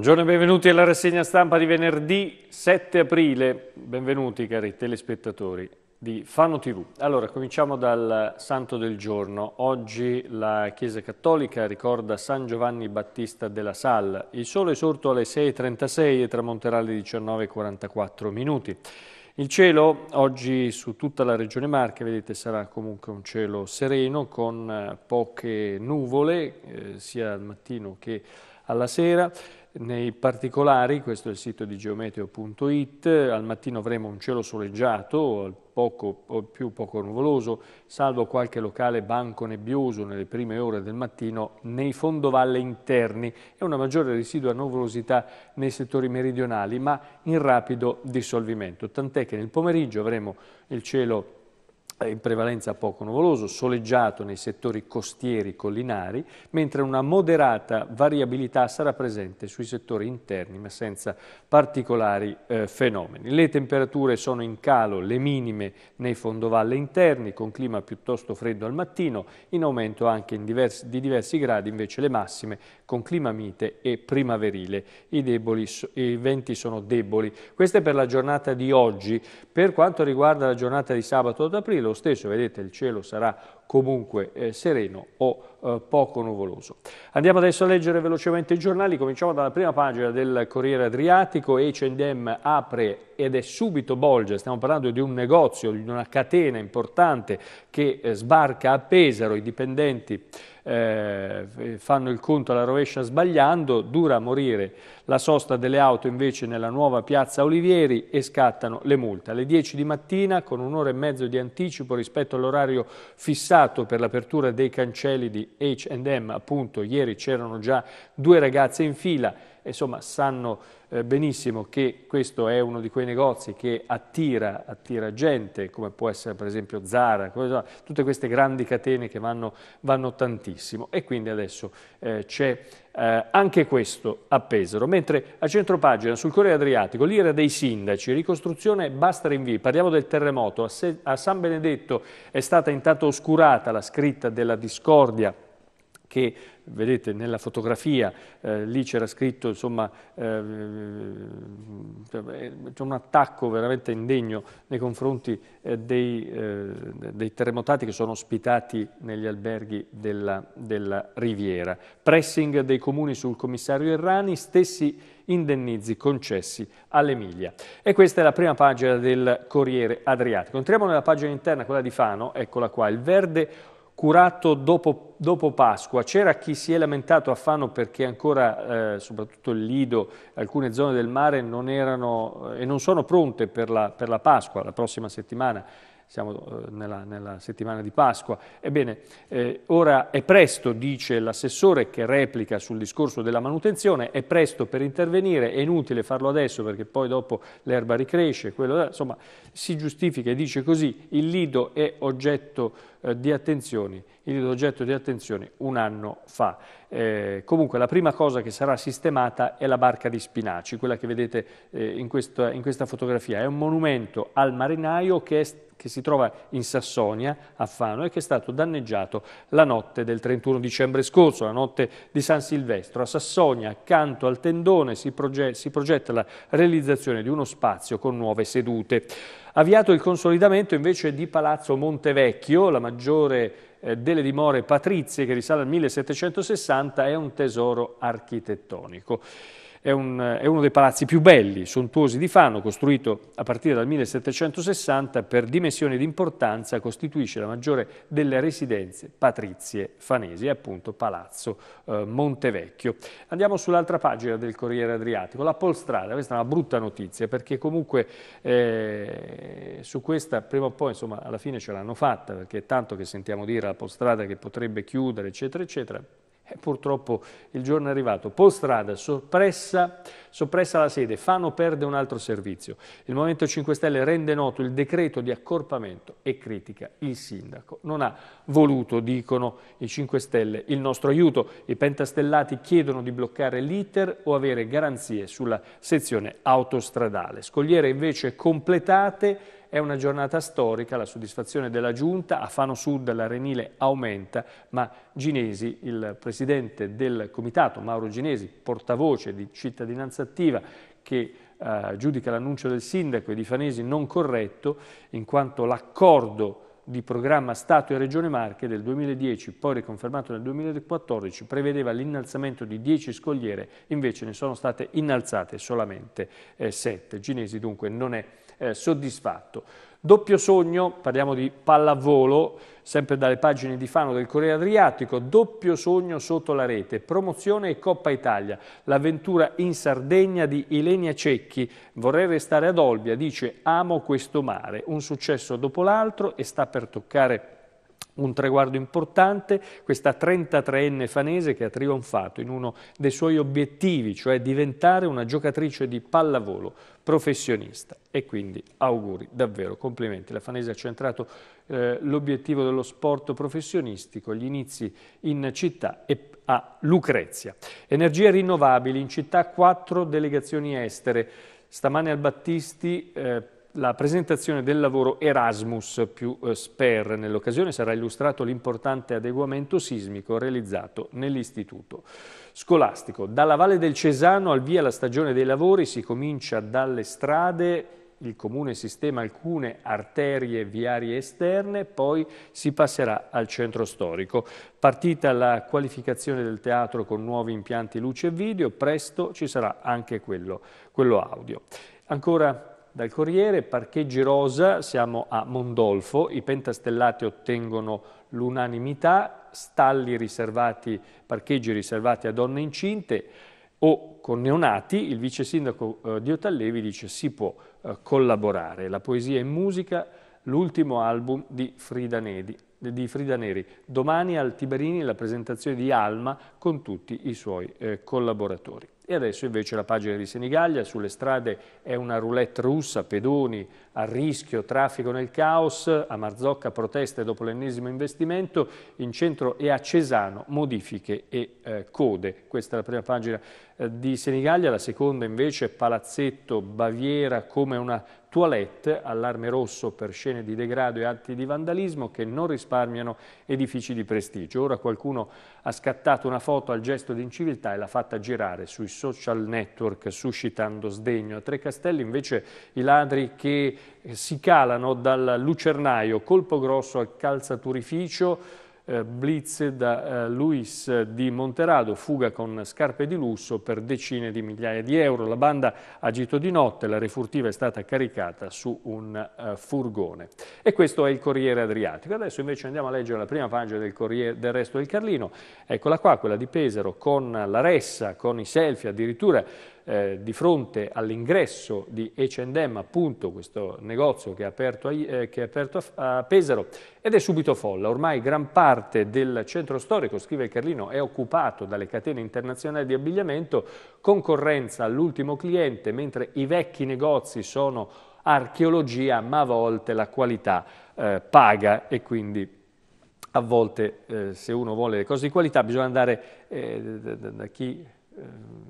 Buongiorno e benvenuti alla rassegna stampa di venerdì 7 aprile. Benvenuti cari telespettatori di Fano TV. Allora, cominciamo dal santo del giorno. Oggi la Chiesa Cattolica ricorda San Giovanni Battista della Sal. Il sole è sorto alle 6.36 e tramonterà alle 19.44 minuti. Il cielo oggi su tutta la regione Marche, vedete, sarà comunque un cielo sereno con eh, poche nuvole, eh, sia al mattino che alla sera. Nei particolari, questo è il sito di geometeo.it, al mattino avremo un cielo soleggiato, poco o più poco nuvoloso, salvo qualche locale banco nebbioso nelle prime ore del mattino nei fondovalle interni e una maggiore residua nuvolosità nei settori meridionali, ma in rapido dissolvimento, tant'è che nel pomeriggio avremo il cielo soleggiato, eh, in prevalenza poco nuvoloso, soleggiato nei settori costieri collinari, mentre una moderata variabilità sarà presente sui settori interni, ma senza particolari eh, fenomeni. Le temperature sono in calo, le minime nei fondovalle interni, con clima piuttosto freddo al mattino, in aumento anche in diversi, di diversi gradi invece le massime, con clima mite e primaverile. I, deboli, I venti sono deboli. Questa è per la giornata di oggi. Per quanto riguarda la giornata di sabato ad aprile, lo stesso, vedete il cielo sarà comunque eh, sereno o eh, poco nuvoloso. Andiamo adesso a leggere velocemente i giornali, cominciamo dalla prima pagina del Corriere Adriatico, H&M apre ed è subito Bolge, stiamo parlando di un negozio, di una catena importante che eh, sbarca a Pesaro, i dipendenti eh, fanno il conto alla rovescia sbagliando, dura a morire la sosta delle auto invece nella nuova piazza Olivieri e scattano le multe. Alle 10 di mattina con un'ora e mezzo di anticipo rispetto all'orario fissato pensato per l'apertura dei cancelli di H&M, appunto ieri c'erano già due ragazze in fila insomma sanno eh, benissimo che questo è uno di quei negozi che attira, attira gente, come può essere per esempio Zara, cosa, tutte queste grandi catene che vanno, vanno tantissimo e quindi adesso eh, c'è eh, anche questo a Pesaro. Mentre a centro pagina sul Corriere Adriatico, l'ira dei sindaci, ricostruzione basta rinvii, parliamo del terremoto, a, Se a San Benedetto è stata intanto oscurata la scritta della discordia che vedete nella fotografia eh, lì c'era scritto insomma eh, cioè, eh, c'è un attacco veramente indegno nei confronti eh, dei, eh, dei, terremotati che sono ospitati negli alberghi della, della Riviera. Pressing dei comuni sul commissario Errani, stessi indennizi concessi all'Emilia. E questa è la prima pagina del Corriere Adriatico. Entriamo nella pagina interna, quella di Fano, eccola qua, il verde curato dopo, dopo Pasqua. C'era chi si è lamentato a Fano perché ancora, eh, soprattutto il Lido, alcune zone del mare non erano eh, e non sono pronte per la, per la Pasqua, la prossima settimana siamo eh, nella, nella, settimana di Pasqua. Ebbene, eh, ora è presto, dice l'assessore che replica sul discorso della manutenzione, è presto per intervenire, è inutile farlo adesso perché poi dopo l'erba ricresce, quello, insomma si giustifica e dice così, il lido è oggetto eh, di attenzioni, il oggetto di attenzioni un anno fa. Eh, comunque la prima cosa che sarà sistemata è la barca di Spinaci, quella che vedete eh, in, questa, in, questa, fotografia. È un monumento al marinaio che, è, che si trova in Sassonia, a Fano, e che è stato danneggiato la notte del 31 dicembre scorso, la notte di San Silvestro. A Sassonia, accanto al tendone, si, proge si progetta la realizzazione di uno spazio con nuove sedute. Avviato il consolidamento invece di Palazzo Montevecchio, la maggiore eh, delle dimore patrizie che risale al 1760, è un tesoro architettonico. È, un, è uno dei palazzi più belli, sontuosi di Fano, costruito a partire dal 1760 per dimensioni di importanza, costituisce la maggiore delle residenze patrizie fanesi, appunto Palazzo eh, Montevecchio. Andiamo sull'altra pagina del Corriere Adriatico, la Polstrada, questa è una brutta notizia perché comunque eh, su questa prima o poi insomma alla fine ce l'hanno fatta perché è tanto che sentiamo dire la Polstrada che potrebbe chiudere eccetera eccetera, eh, purtroppo il giorno è arrivato. Polstrada, soppressa, soppressa la sede, Fano perde un altro servizio. Il Movimento 5 Stelle rende noto il decreto di accorpamento e critica il sindaco. Non ha voluto, dicono i 5 Stelle, il nostro aiuto. I pentastellati chiedono di bloccare l'iter o avere garanzie sulla sezione autostradale. Scogliere invece completate è una giornata storica, la soddisfazione della Giunta, a Fano Sud l'arenile aumenta, ma Ginesi, il presidente del comitato, Mauro Ginesi, portavoce di Cittadinanza Attiva, che eh, giudica l'annuncio del sindaco e di Fanesi non corretto, in quanto l'accordo di programma Stato e Regione Marche del 2010, poi riconfermato nel 2014, prevedeva l'innalzamento di 10 scogliere, invece ne sono state innalzate solamente eh, 7. Ginesi dunque non è eh, soddisfatto. Doppio sogno, parliamo di pallavolo, sempre dalle pagine di Fano del Corriere Adriatico, doppio sogno sotto la rete, promozione e Coppa Italia, l'avventura in Sardegna di Ilenia Cecchi, vorrei restare ad Olbia, dice amo questo mare, un successo dopo l'altro e sta per toccare un traguardo importante, questa 33enne fanese che ha trionfato in uno dei suoi obiettivi, cioè diventare una giocatrice di pallavolo professionista. E quindi auguri, davvero, complimenti. La fanese ha centrato eh, l'obiettivo dello sport professionistico, gli inizi in città e a Lucrezia. Energie rinnovabili, in città quattro delegazioni estere. Stamane al Battisti... Eh, la presentazione del lavoro Erasmus più eh, SPER. Nell'occasione sarà illustrato l'importante adeguamento sismico realizzato nell'istituto scolastico. Dalla Valle del Cesano al via la stagione dei lavori si comincia dalle strade il comune sistema alcune arterie viarie esterne, poi si passerà al centro storico. Partita la qualificazione del teatro con nuovi impianti luce e video, presto ci sarà anche quello, quello audio. Ancora dal Corriere, parcheggi rosa, siamo a Mondolfo, i pentastellati ottengono l'unanimità, stalli riservati, parcheggi riservati a donne incinte o con neonati, il vice sindaco eh, di Otallevi dice si può eh, collaborare. La poesia e musica, l'ultimo album di Frida, Nedi, di Frida, Neri. Domani al Tiberini la presentazione di Alma con tutti i suoi eh, collaboratori. E adesso invece la pagina di Senigallia, sulle strade è una roulette russa, pedoni a rischio, traffico nel caos, a Marzocca proteste dopo l'ennesimo investimento, in centro e a Cesano modifiche e eh, code. Questa è la prima pagina eh, di Senigallia, la seconda invece è Palazzetto Baviera come una Toilette, allarme rosso per scene di degrado e atti di vandalismo che non risparmiano edifici di prestigio. Ora qualcuno ha scattato una foto al gesto di inciviltà e l'ha fatta girare sui social network suscitando sdegno. A Trecastelli invece i ladri che eh, si calano dal lucernaio, colpo grosso al calzaturificio eh, blitz da eh, Luis di Monterado, fuga con scarpe di lusso per decine di migliaia di euro. La banda agito di notte, la refurtiva è stata caricata su un eh, furgone. E questo è il Corriere Adriatico. Adesso invece andiamo a leggere la prima pagina del Corriere del Resto del Carlino. Eccola qua, quella di Pesaro, con la ressa, con i selfie addirittura eh, di fronte all'ingresso di H&M, appunto questo negozio che è aperto, a, eh, che è aperto a, a, Pesaro, ed è subito folla. Ormai gran parte del centro storico, scrive Carlino, è occupato dalle catene internazionali di abbigliamento, concorrenza all'ultimo cliente, mentre i vecchi negozi sono archeologia, ma a volte la qualità eh, paga e quindi a volte eh, se uno vuole le cose di qualità bisogna andare eh, da, da, da chi eh,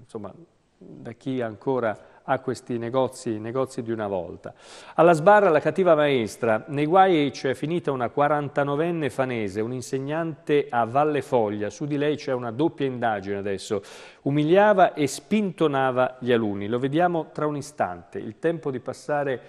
insomma, da chi ancora ha questi negozi, negozi di una volta. Alla sbarra la cattiva maestra, nei guai c'è finita una 49enne fanese, un'insegnante a Valle Foglia, su di lei c'è una doppia indagine adesso, umiliava e spintonava gli alunni, lo vediamo tra un istante, il tempo di passare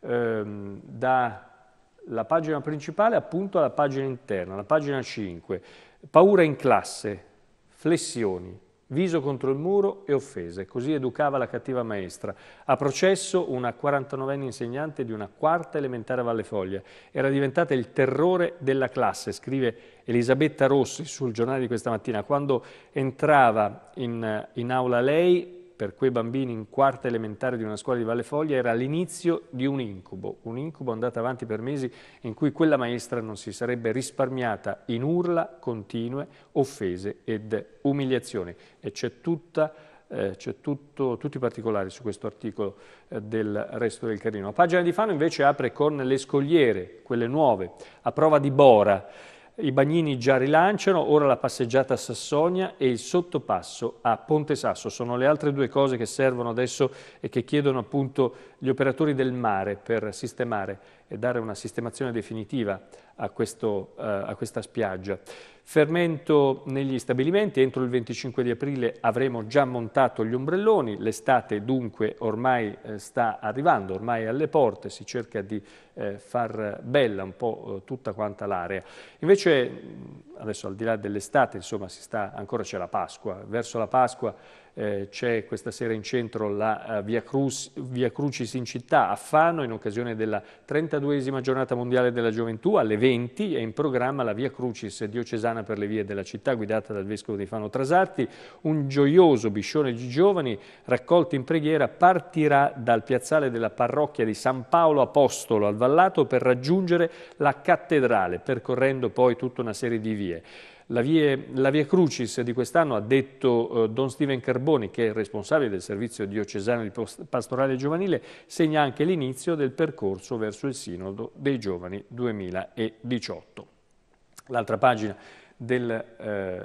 ehm, dalla pagina principale appunto alla pagina interna, la pagina 5, paura in classe, flessioni, viso contro il muro e offese. Così educava la cattiva maestra. A processo una 49enne insegnante di una quarta elementare a Vallefoglia. Era diventata il terrore della classe, scrive Elisabetta Rossi sul giornale di questa mattina. Quando entrava in, in aula lei per quei bambini in quarta elementare di una scuola di Valle Foglia era l'inizio di un incubo, un incubo andato avanti per mesi in cui quella maestra non si sarebbe risparmiata in urla continue, offese ed umiliazioni. E c'è tutta eh, c'è tutto, tutti i particolari su questo articolo eh, del resto del Carino. La pagina di Fano invece apre con le scogliere, quelle nuove, a prova di Bora. I bagnini già rilanciano, ora la passeggiata a Sassonia e il sottopasso a Ponte Sasso. Sono le altre due cose che servono adesso e che chiedono appunto gli operatori del mare per sistemare e dare una sistemazione definitiva a, questo, eh, a questa spiaggia. Fermento negli stabilimenti, entro il 25 di aprile avremo già montato gli ombrelloni, l'estate dunque ormai eh, sta arrivando, ormai è alle porte, si cerca di eh, far bella un po' eh, tutta quanta l'area. Invece adesso al di là dell'estate, insomma, si sta, ancora c'è la Pasqua, verso la Pasqua eh, c'è questa sera in centro la eh, via, Cruz, via, Crucis in città a Fano in occasione della 32esima giornata mondiale della gioventù alle 20 è in programma la via Crucis diocesana per le vie della città guidata dal vescovo di Fano Trasatti un gioioso biscione di giovani raccolti in preghiera partirà dal piazzale della parrocchia di San Paolo Apostolo al Vallato per raggiungere la cattedrale percorrendo poi tutta una serie di vie la Vie, la Via Crucis di quest'anno, ha detto eh, Don Steven Carboni, che è responsabile del servizio diocesano di pastorale giovanile, segna anche l'inizio del percorso verso il Sinodo dei Giovani 2018. L'altra pagina del eh,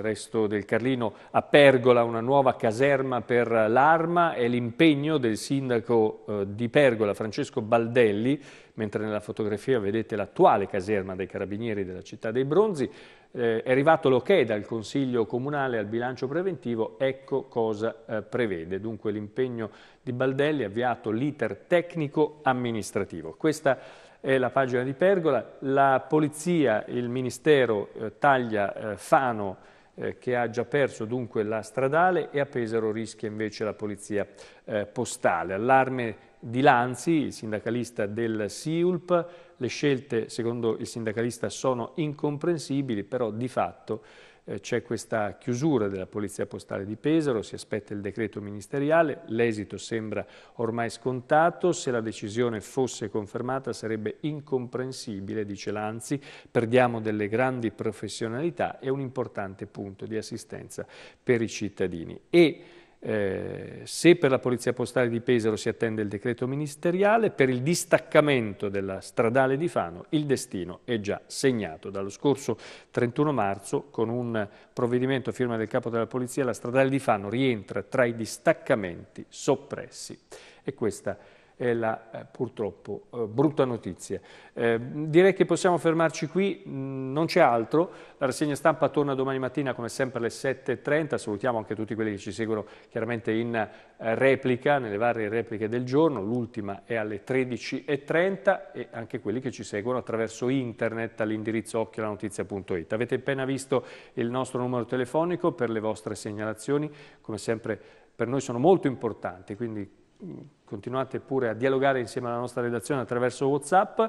resto del Carlino a Pergola una nuova caserma per l'arma e l'impegno del sindaco eh, di Pergola Francesco Baldelli mentre nella fotografia vedete l'attuale caserma dei carabinieri della città dei Bronzi, eh, è arrivato l'ok dal Consiglio Comunale al bilancio preventivo, ecco cosa eh, prevede. Dunque l'impegno di Baldelli ha avviato l'iter tecnico-amministrativo. Questa è la pagina di Pergola, la polizia, il ministero eh, taglia eh, Fano eh, che ha già perso dunque la stradale e a Pesaro rischia invece la polizia eh, postale. Allarme di Lanzi, il sindacalista del SIULP, le scelte secondo il sindacalista sono incomprensibili, però di fatto eh, c'è questa chiusura della Polizia Postale di Pesaro, si aspetta il decreto ministeriale, l'esito sembra ormai scontato, se la decisione fosse confermata sarebbe incomprensibile, dice Lanzi, perdiamo delle grandi professionalità e un importante punto di assistenza per i cittadini. E, eh, se per la Polizia Postale di Pesaro si attende il decreto ministeriale, per il distaccamento della stradale di Fano il destino è già segnato. Dallo scorso 31 marzo, con un provvedimento a firma del capo della Polizia, la stradale di Fano rientra tra i distaccamenti soppressi. E questa è è la eh, purtroppo eh, brutta notizia. Eh, direi che possiamo fermarci qui, mm, non c'è altro, la rassegna stampa torna domani mattina come sempre alle 7.30, salutiamo anche tutti quelli che ci seguono chiaramente in eh, replica, nelle varie repliche del giorno, l'ultima è alle 13.30 e anche quelli che ci seguono attraverso internet all'indirizzo occhialanotizia.it. Avete appena visto il nostro numero telefonico per le vostre segnalazioni, come sempre per noi sono molto importanti, quindi mm, continuate pure a dialogare insieme alla nostra redazione attraverso Whatsapp.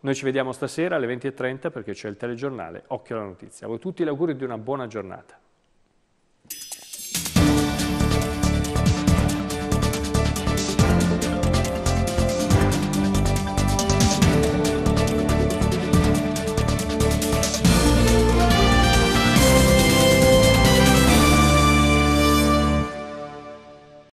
Noi ci vediamo stasera alle 20.30 perché c'è il telegiornale Occhio alla Notizia. A voi tutti l'augurio di una buona giornata.